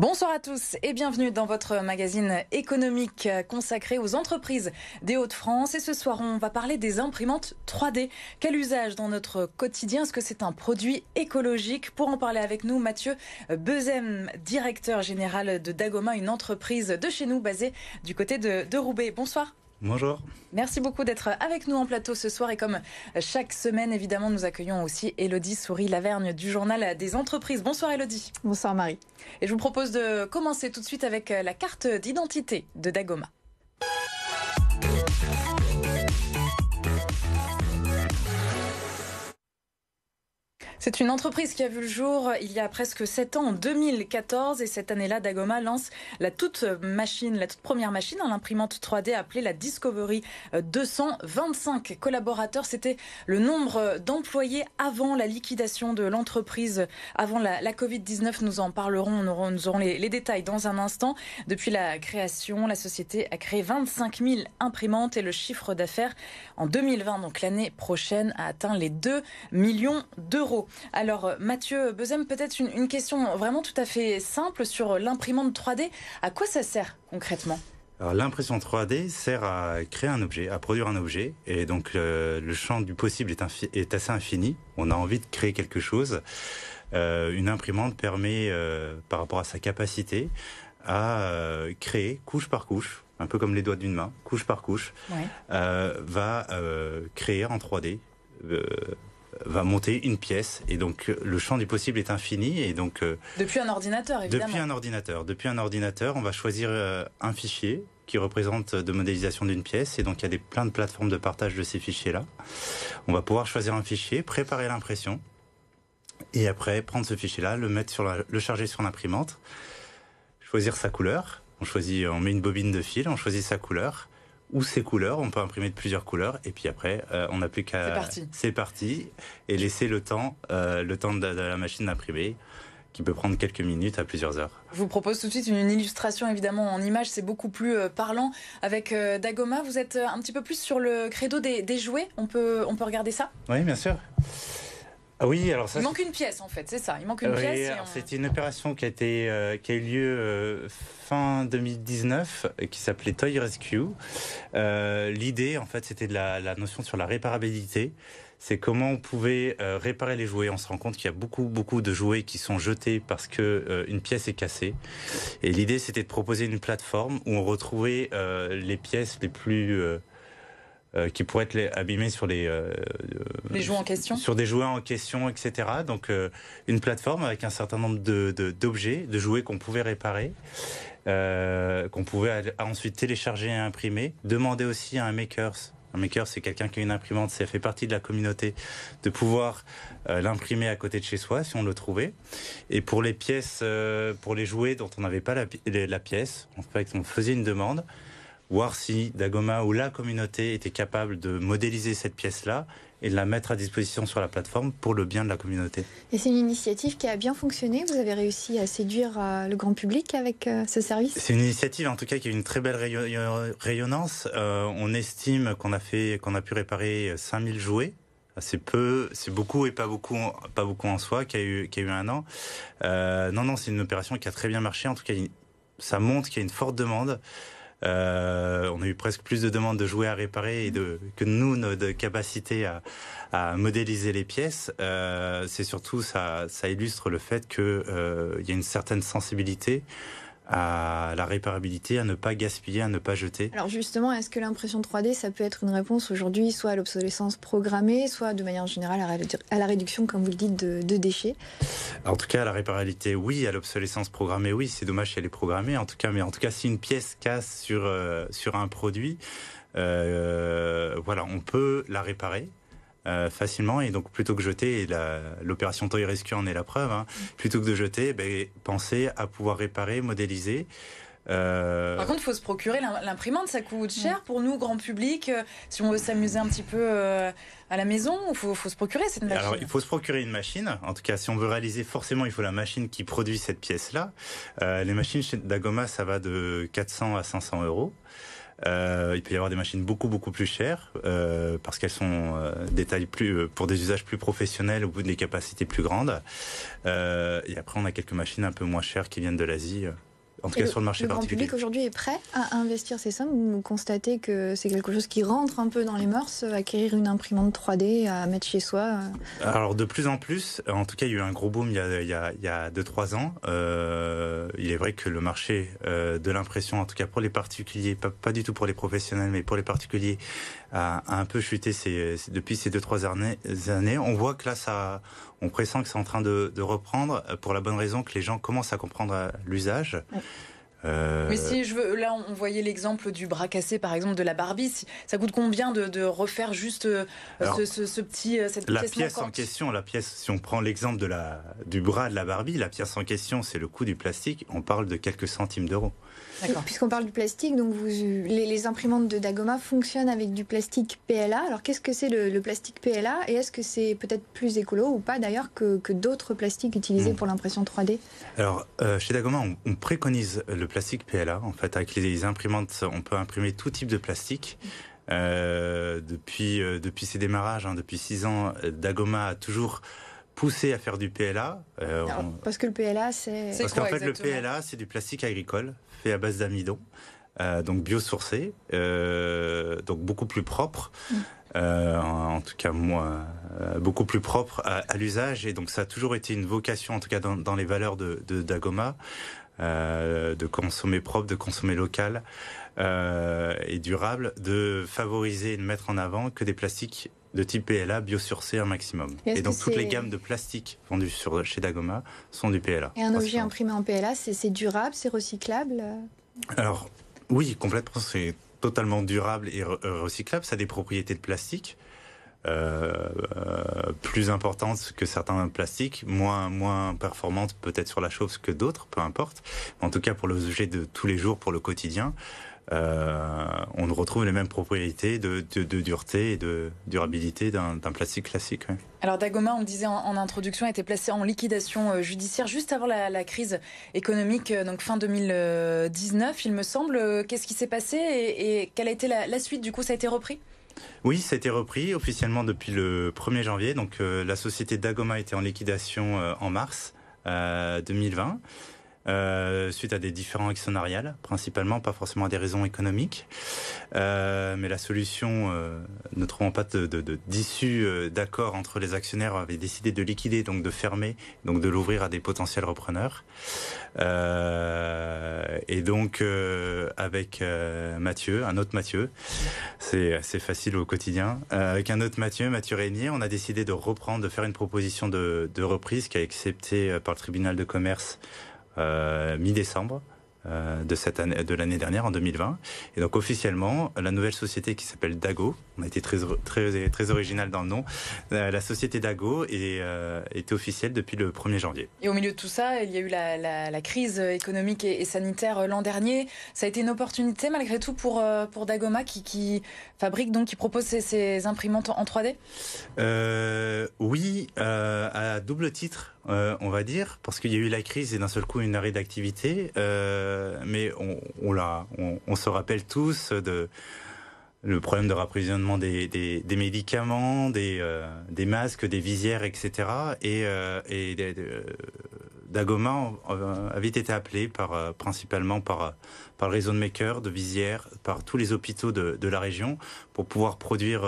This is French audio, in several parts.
Bonsoir à tous et bienvenue dans votre magazine économique consacré aux entreprises des Hauts-de-France. Et ce soir, on va parler des imprimantes 3D. Quel usage dans notre quotidien Est-ce que c'est un produit écologique Pour en parler avec nous, Mathieu Bezem, directeur général de Dagoma, une entreprise de chez nous basée du côté de, de Roubaix. Bonsoir. Bonjour. Merci beaucoup d'être avec nous en plateau ce soir et comme chaque semaine, évidemment, nous accueillons aussi Elodie Souris-Lavergne du journal des entreprises. Bonsoir Elodie. Bonsoir Marie. Et je vous propose de commencer tout de suite avec la carte d'identité de Dagoma. C'est une entreprise qui a vu le jour euh, il y a presque sept ans, en 2014. Et cette année-là, Dagoma lance la toute machine, la toute première machine en hein, imprimante 3D appelée la Discovery 225 euh, collaborateurs. C'était le nombre euh, d'employés avant la liquidation de l'entreprise, avant la, Covid-19. Nous en parlerons, nous aurons les, les, détails dans un instant. Depuis la création, la société a créé 25 000 imprimantes et le chiffre d'affaires en 2020, donc l'année prochaine, a atteint les 2 millions d'euros. Alors euh, Mathieu Bezem, peut-être une, question vraiment tout à fait simple sur euh, l'imprimante 3D. À quoi ça sert concrètement L'impression 3D sert à créer un objet, à produire un objet, et donc euh, le champ du possible est, assez infini. On a envie de créer quelque chose. une imprimante permet, par rapport à sa capacité, à créer couche par couche, un peu comme les doigts d'une main, couche par couche, va créer en 3D va monter une pièce et donc le champ du possible est infini et donc euh, depuis un ordinateur évidemment. Depuis un ordinateur, depuis un ordinateur, on va choisir euh, un fichier qui représente euh, de modélisation d'une pièce. Et donc, il y a des, plein de plateformes de partage de ces fichiers-là. On va pouvoir choisir un fichier, préparer l'impression, et après prendre ce fichier-là, le mettre sur le charger sur l'imprimante, choisir sa couleur. On choisit, on met une bobine de fil, on choisit sa couleur ou ses couleurs. On peut imprimer de plusieurs couleurs et puis après, euh, on n'a plus qu'à. C'est parti. parti et laisser le temps, euh, le temps de, la machine d'imprimer qui peut prendre quelques minutes à plusieurs heures. Je vous propose tout de suite une illustration, évidemment, en image, c'est beaucoup plus euh, parlant. Avec Dagoma, vous êtes un petit peu plus sur le credo des, des jouets, on peut, on peut regarder ça Oui, bien sûr. Ah oui, alors ça, Il manque une pièce en fait, c'est ça. Il manque une euh, pièce. une opération qui a, été, euh, qui a eu lieu euh, fin 2019 qui s'appelait Toy Rescue. Euh, L'idée en fait c'était de la, la, notion sur la réparabilité. C'est comment on pouvait réparer les jouets. On se rend compte qu'il y a beaucoup beaucoup de jouets qui sont jetés parce que une pièce est cassée. Et l'idée c'était de proposer une plateforme où on retrouvait les pièces les plus euh, qui pourraient être abîmés sur les, euh, euh en question. Sur des jouets en question, etc. Donc euh, une plateforme avec un certain nombre d'objets, de, de, jouets qu'on pouvait réparer, qu'on pouvait ensuite télécharger et imprimer. Demander aussi à un maker, un maker c'est quelqu'un qui a une imprimante, ça fait partie de la communauté, de pouvoir l'imprimer à côté de chez soi si on le trouvait. Et pour les pièces, pour les jouets dont on n'avait pas la, la, pièce, on faisait une demande voir si Dagoma ou la communauté était capable de modéliser cette pièce-là et de la mettre à disposition sur la plateforme pour le bien de la communauté. Et c'est une initiative qui a bien fonctionné. Vous avez réussi à séduire euh, le grand public avec euh, ce service C'est une initiative en tout cas qui a une très belle rayonnance. Euh, on estime qu'on a fait, a pu réparer 5000 jouets c'est peu, c'est beaucoup et pas beaucoup, pas beaucoup en soi, qui a eu, qui a eu un an. non, non, c'est une opération qui a très bien marché. En tout cas, ça montre qu'il y a une forte demande. Euh, on a eu presque plus de demandes de jouets à réparer et de, que nous, notre capacité à, modéliser les pièces. Euh, c'est surtout, ça, ça illustre le fait qu'il euh, y a une certaine sensibilité à la réparabilité, à ne pas gaspiller, à ne pas jeter. Alors justement, est-ce que l'impression 3D, ça peut être une réponse aujourd'hui, soit à l'obsolescence programmée, soit de manière générale à la réduction, comme vous le dites, de, déchets En tout cas, à la réparabilité, oui, à l'obsolescence programmée, oui, c'est dommage si elle est programmée, en tout cas, mais en tout cas, si une pièce casse sur, euh, un produit, euh, voilà, on peut la réparer. Euh, facilement. Et donc, plutôt que jeter, et l'opération Toy Rescue en est la preuve, hein, plutôt que de jeter, ben, pensez à pouvoir réparer, modéliser. Euh, Par contre, il faut se procurer l'imprimante, ça coûte cher pour nous, grand public, euh, si on veut s'amuser un petit peu à la maison, il faut, faut, se procurer cette machine. Alors, il faut se procurer une machine, en tout cas, si on veut réaliser, forcément, il faut la machine qui produit cette pièce-là. les machines chez Dagoma, ça va de 400 à 500 euros. Euh, il peut y avoir des machines beaucoup beaucoup plus chères euh, parce qu'elles sont euh, des tailles plus pour des usages plus professionnels au bout des capacités plus grandes. et après on a quelques machines un peu moins chères qui viennent de l'Asie en tout cas le, sur le marché particulier. public aujourd'hui est prêt à investir ces sommes Vous constatez que c'est quelque chose qui rentre un peu dans les mœurs, euh, acquérir une imprimante 3D à mettre chez soi euh? Alors de plus en plus, en tout cas il y a eu un gros boom il y a 2-3 ans. Euh, il est vrai que le marché de l'impression, en tout cas pour les particuliers, pas, du tout pour les professionnels, mais pour les particuliers, a, un peu chuté depuis ces 2-3 années, On voit que là, ça, on pressent que c'est en train de, reprendre pour la bonne raison que les gens commencent à comprendre l'usage. Euh, Mais si je veux, là on voyait l'exemple du bras cassé par exemple de la Barbie, ça coûte combien de, refaire juste euh, ce, petit euh, cette La pièce, en question, la pièce, si on prend l'exemple de la du bras de la Barbie, la pièce en question, c'est le coût du plastique. On parle de quelques centimes d'euros. Puisqu'on parle du plastique, donc vous, les, imprimantes de Dagoma fonctionnent avec du plastique PLA. Alors qu'est-ce que c'est le, plastique PLA et est-ce que c'est peut-être plus écolo ou pas d'ailleurs que, d'autres plastiques utilisés hmm. pour l'impression 3D Alors chez Dagoma, on préconise le plastique PLA. En fait, avec les imprimantes, on peut imprimer tout type de plastique. Euh, depuis, euh, depuis ses démarrages, hein, depuis six ans, Dagoma a toujours poussé à faire du PLA. Euh, parce que le PLA, c'est... Parce qu'en fait, le PLA, c'est du plastique agricole fait à base d'amidon, donc biosourcé, donc beaucoup plus propre. Mm. en, tout cas moi, beaucoup plus propre à, l'usage. Et donc ça a toujours été une vocation, en tout cas dans, les valeurs de, de Dagoma, euh, de consommer propre, de consommer local euh, et durable, de favoriser et de mettre en avant que des plastiques de type PLA biosurcé un maximum. Et, donc toutes les gammes de plastiques vendues chez Dagoma sont du PLA. Et un objet imprimé en PLA, c'est durable, c'est recyclable Alors oui, complètement, c'est totalement durable et recyclable. Ça a des propriétés de plastique. Euh, euh, plus importante que certains plastiques, moins, moins performantes peut-être sur la chose que d'autres, peu importe. En tout cas, pour le sujet de tous les jours, pour le quotidien, euh, on retrouve les mêmes propriétés de, dureté et de durabilité d'un plastique classique. Alors Dagoma, on le disait en, introduction, a été placé en liquidation judiciaire juste avant la, crise économique, donc fin 2019, il me semble. Qu'est-ce qui s'est passé et, quelle a été la suite Du coup, ça a été repris oui, c'était repris officiellement depuis le 1er janvier. Donc euh, la société Dagoma était en liquidation euh, en mars 2020. Euh, euh, suite à des différents actionnariales, principalement, pas forcément à des raisons économiques. Euh, mais la solution, euh, ne trouvant pas de, d'issue euh, d'accord entre les actionnaires, avait décidé de liquider, donc de fermer, donc de l'ouvrir à des potentiels repreneurs. et donc, avec Mathieu, un autre Mathieu, c'est assez facile au quotidien, avec un autre Mathieu, Mathieu Régnier, on a décidé de reprendre, de faire une proposition de, de reprise qui a accepté par le tribunal de commerce euh, mi-décembre euh, de cette année, de l'année dernière, en 2020. Et donc officiellement, la nouvelle société qui s'appelle Dago, on a été très très très original dans le nom, euh, la société Dago est, euh, est, officielle depuis le 1er janvier. Et au milieu de tout ça, il y a eu la, crise économique et, sanitaire l'an dernier. Ça a été une opportunité malgré tout pour pour Dagoma qui, fabrique donc qui propose ses, imprimantes en 3D. oui, à double titre, on va dire, parce qu'il y a eu la crise et d'un seul coup une arrêt d'activité. Euh, mais on, se rappelle tous de le problème de rapprovisionnement des, médicaments, euh, des, masques, des visières, etc. Et, euh, Dagoma a vite été appelé principalement par, par le réseau de makers, de visières, par tous les hôpitaux de, la région pour pouvoir produire,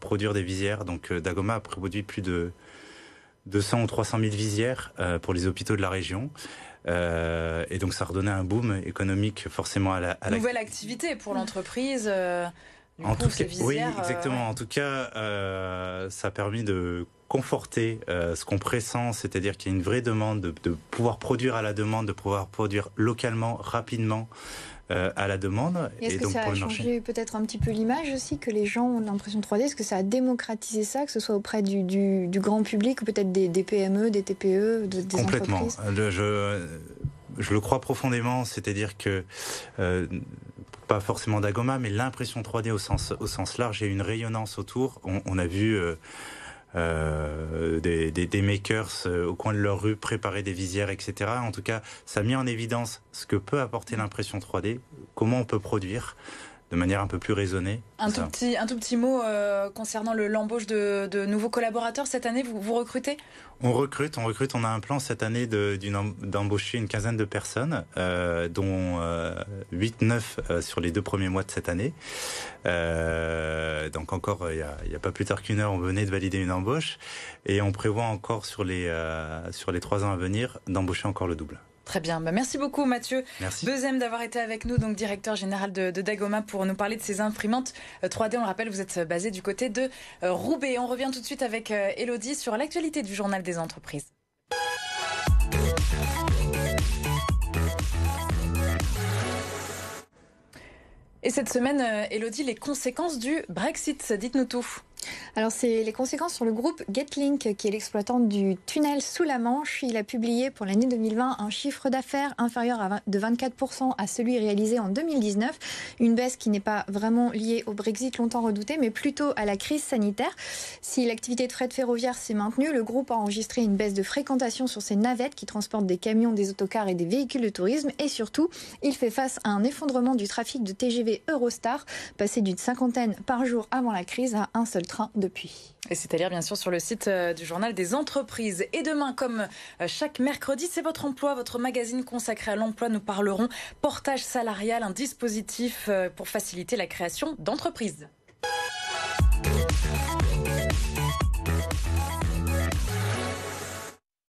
produire des visières. Donc Dagoma a produit plus de 200 ou 300 000 visières euh, pour les hôpitaux de la région. Euh, et donc ça redonnait un boom économique forcément à la... Nouvelle activité pour l'entreprise. Euh, en tout oui, exactement. En tout cas, ça a permis de conforter ce qu'on pressent, c'est-à-dire qu'il y a une vraie demande de, pouvoir produire à la demande, de pouvoir produire localement, rapidement. Euh, à la demande. Est-ce que ça a changé peut-être un petit peu l'image aussi que les gens ont l'impression 3D Est-ce que ça a démocratisé ça, que ce soit auprès du, grand public ou peut-être des, PME, des TPE, des Complètement. E, entreprises Complètement. Je, le crois profondément, c'est-à-dire que euh, pas forcément d'Agoma, mais l'impression 3D au sens, large, et une rayonnance autour. On, a vu... Euh, euh, des, des, des, makers euh, au coin de leur rue préparer des visières, etc. En tout cas, ça a mis en évidence ce que peut apporter l'impression 3D, comment on peut produire de manière un peu plus raisonnée. Un, tout petit, un tout petit mot euh, concernant l'embauche de, de, nouveaux collaborateurs cette année, vous, vous recrutez On recrute, on recrute, on a un plan cette année d'embaucher une quinzaine de personnes, euh, dont 8-9 euh, euh, sur les deux premiers mois de cette année. Euh, donc encore, il n'y a, a, pas plus tard qu'une heure, on venait de valider une embauche, et on prévoit encore sur les, sur les trois ans à venir d'embaucher encore le double. Très bien. Bah, merci beaucoup, Mathieu. Merci. Deuxième d'avoir été avec nous, donc directeur général de, de, Dagoma, pour nous parler de ces imprimantes 3D. Euh, On le rappelle, vous êtes euh, basé du côté de euh, Roubaix. On revient tout de suite avec Elodie sur l'actualité du journal des entreprises. Et cette semaine, Elodie, les conséquences du Brexit, dites-nous tout. Alors, c'est les conséquences sur le groupe Getlink, qui est l'exploitant du tunnel sous la Manche. Il a publié pour l'année 2020 un chiffre d'affaires inférieur de 24% à celui réalisé en 2019. Une baisse qui n'est pas vraiment liée au Brexit longtemps redouté, mais plutôt à la crise sanitaire. Si l'activité de fret ferroviaire s'est maintenue, le groupe a enregistré une baisse de fréquentation sur ses navettes qui transportent des camions, des autocars et des véhicules de tourisme. Et surtout, il fait face à un effondrement du trafic de TGV Eurostar, passé d'une cinquantaine par jour avant la crise à un seul train depuis. Et cest à lire bien sûr sur le site euh, du journal des entreprises. Et demain, comme euh, chaque mercredi, c'est votre emploi, votre magazine consacré à l'emploi. Nous parlerons portage salarial, un dispositif euh, pour faciliter la création d'entreprises.